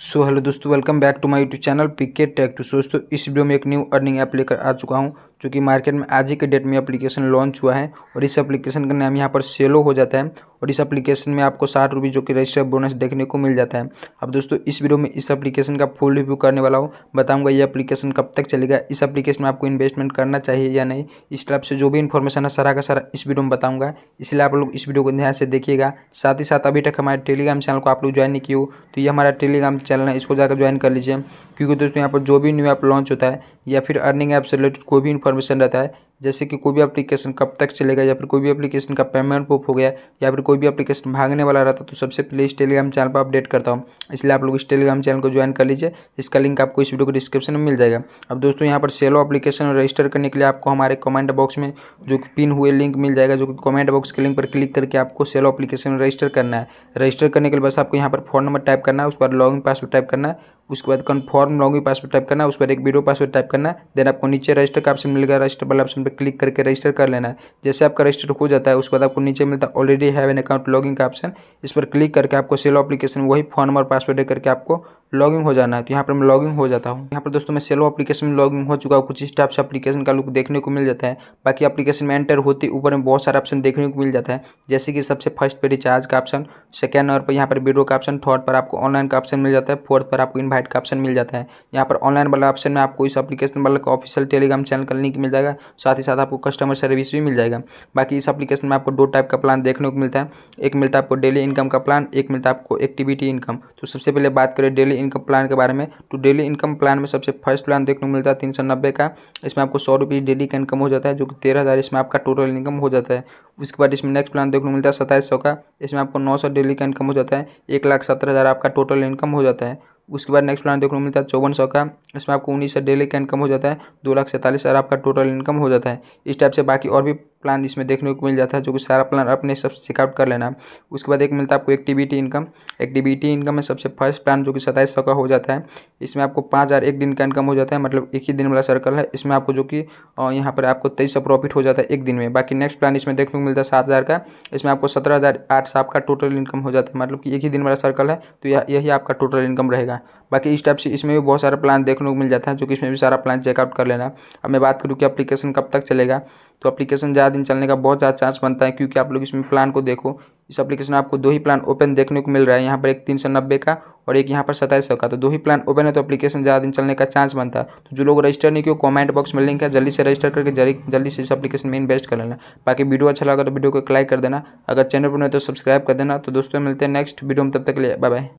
सो hello दोस्तों welcome back to my YouTube channel PK tech two so दोस्तों इस video में एक न्यू अर्निंग ऐप लेकर आ चुका हूँ जो कि मार्केट में आज ही के डेट में एप्लीकेशन लॉन्च हुआ है और इस एप्लीकेशन का नाम यहाँ पर सेलो हो जाता है और इस एप्लीकेशन में आपको साठ रुपये जो कि रजिस्टर बोनस देखने को मिल जाता है अब दोस्तों इस वीडियो में इस एप्लीकेशन का फुल रिव्यू करने वाला हूँ बताऊँगा ये एप्लीकेशन कब तक चलेगा इस एप्लीकेशन में आपको इन्वेस्टमेंट करना चाहिए या नहीं इस टाइप से जो भी इन्फॉर्मेशन है सारा का सारा इस वीडियो में बताऊँगा इसलिए आप लोग इस वीडियो को ध्यान से देखिएगा साथ ही साथ अभी तक हमारे टेलीग्राम चैनल को आप लोग ज्वाइन नहीं किए तो ये हमारा टेलीग्राम चैनल है इसको जाकर ज्वाइन कर लीजिए क्योंकि दोस्तों यहाँ पर जो भी न्यू ऐप लॉन्च होता है या फिर अर्निंग ऐप से रिलेटेड कोई भी परमिशन रहता है जैसे कि कोई भी एप्लीकेशन कब तक चलेगा या फिर कोई भी एप्लीकेशन का पेमेंट प्रूफ हो गया या फिर कोई भी एप्लीकेशन भागने वाला रहता है तो सबसे पहले इस टेलीग्राम चैनल पर अपडेट करता हूँ इसलिए आप लोग इस टेलीग्राम चैनल को ज्वाइन कर लीजिए इसका लिंक आपको इस वीडियो को डिस्क्रिप्शन में मिल जाएगा अब दोस्तों यहाँ पर सेलो एप्लीकेशन रजिस्टर करने के लिए आपको हमारे कमेंट बॉक्स में जो पिन हुए लिंक मिल जाएगा जो कि कमेंट बॉक्स के लिंक पर क्लिक करके आपको सेलो एप्लीकेशन रजिस्टर करना है रजिस्टर करने के लिए बस आपको यहाँ पर फोन नंबर टाइप करना है उस पर लॉगिन पासवर्ड टाइप करना है उसके बाद कन्फर्म लॉगिन पासवर्ड टाइप करना है उसके बाद एक वीडियो पासवर्ड टाइप करना है देन आपको नीचे रजिस्टर का ऑप्शन मिलेगा रजिस्टर वाला ऑप्शन पर क्लिक करके रजिस्टर कर लेना है जैसे आपका रजिस्टर हो जाता है उसके बाद आपको नीचे मिलता है already have an account login का ऑप्शन इस पर क्लिक करके आपको सेलो एप्लीकेशन वही फॉर्म और पासवर्ड दे करके आपको लॉगिंग हो जाना है तो यहाँ पर मैं लॉगिंग हो जाता हूँ यहाँ पर दोस्तों मैं सेलो एप्लीकेशन में लॉगिंग हो चुका हूँ कुछ इस टाइप से एप्लीकेशन का लुक देखने को मिल जाता है बाकी एप्लीकेशन में एंटर होते ऊपर में बहुत सारे ऑप्शन देखने को मिल जाता है जैसे कि सबसे फर्स्ट पे रिचार्ज का ऑप्शन सेकेंड नंबर पर यहाँ पर वीडियो का ऑप्शन थर्ड पर आपको ऑनलाइन का ऑप्शन मिल जाता है फोर्थ पर आपको इन्वाइट का ऑप्शन मिल जाता है यहाँ पर ऑनलाइन वाला ऑप्शन में आपको इस अपलीकेशन वाला का ऑफिशियल टेलीग्राम चैनल का लिंक मिल जाएगा साथ ही साथ आपको कस्टमर सर्विस भी मिल जाएगा बाकी इस अपलीकेशन में आपको दो टाइप का प्लान देखने को मिलता है एक मिलता है आपको डेली इनकम का प्लान एक मिलता है आपको एक्टिविटी इनकम तो सबसे पहले बात करें डेली इनकम प्लान के बारे में तो डेली इनकम प्लान में सबसे फर्स्ट प्लान देखने को मिलता है तीन सौ नब्बे का इसमें आपको सौ रुपये डेली का इनकम हो जाता है जो कि तेरह हज़ार इसमें आपका टोटल इनकम हो जाता है उसके बाद इसमें नेक्स्ट प्लान देखने को मिलता है सत्ताईस सौ का इसमें आपको नौ सौ डेली का इनकम हो जाता है एक लाख सत्तर हज़ार आपका टोटल इनकम हो जाता है उसके बाद नेक्स्ट प्लान देखने को मिलता है चौवन सौ का इसमें आपको उन्नीस सौ डेली का इनकम हो जाता है दो लाख सैंतालीस हज़ार आपका टोटल इनकम हो जाता है इस टाइप से बाकी और भी प्लान इसमें देखने को मिल जाता है जो कि सारा प्लान अपने सब चेकआउट कर लेना उसके बाद एक मिलता है आपको एक्टिविटी इनकम एक्टिविटी इनकम में सबसे फर्स्ट प्लान जो कि सत्ताईस सौ का हो जाता है इसमें आपको पाँच हज़ार एक दिन का इनकम हो जाता है मतलब एक ही दिन वाला सर्कल है इसमें आपको जो कि यहाँ पर आपको तेईस सौ प्रॉफिट हो जाता है एक दिन में बाकी नेक्स्ट प्लान इसमें देखने को मिलता है सात हज़ार का इसमें आपको सत्रह हज़ार आठ सौ आपका टोटल इनकम हो जाता है मतलब कि एक ही दिन वाला सर्कल है तो यही आपका टोटल इनकम रहेगा बाकी इस टाइप से इसमें भी बहुत सारा प्लान देखने को मिल जाता है जो कि इसमें भी सारा प्लान चेकआउट कर लेना अब मैं बात करूँ कि अप्लीकेशन कब तक चलेगा तो एप्लीकेशन ज़्यादा दिन चलने का बहुत ज़्यादा चांस बनता है क्योंकि आप लोग इसमें प्लान को देखो इस एप्लीकेशन आपको दो ही प्लान ओपन देखने को मिल रहा है यहाँ पर एक तीन सौ नब्बे का और एक यहाँ पर सताईस सौ का तो दो ही प्लान ओपन है तो एप्लीकेशन ज़्यादा दिन चलने का चांस बनता है तो जो लोग रजिस्टर नहीं किया कमेंट बॉक्स में लिंक है जल्दी से रजिस्टर करके जल्दी से इस एप्लीकेशन में इन्वेस्ट कर लेना बाकी वीडियो अच्छा लगा तो वीडियो को लाइक कर देना अगर चैनल पर नहीं तो सब्सक्राइब कर देना तो दोस्तों मिलते हैं नेक्स्ट वीडियो में तब तक ले बाय बाय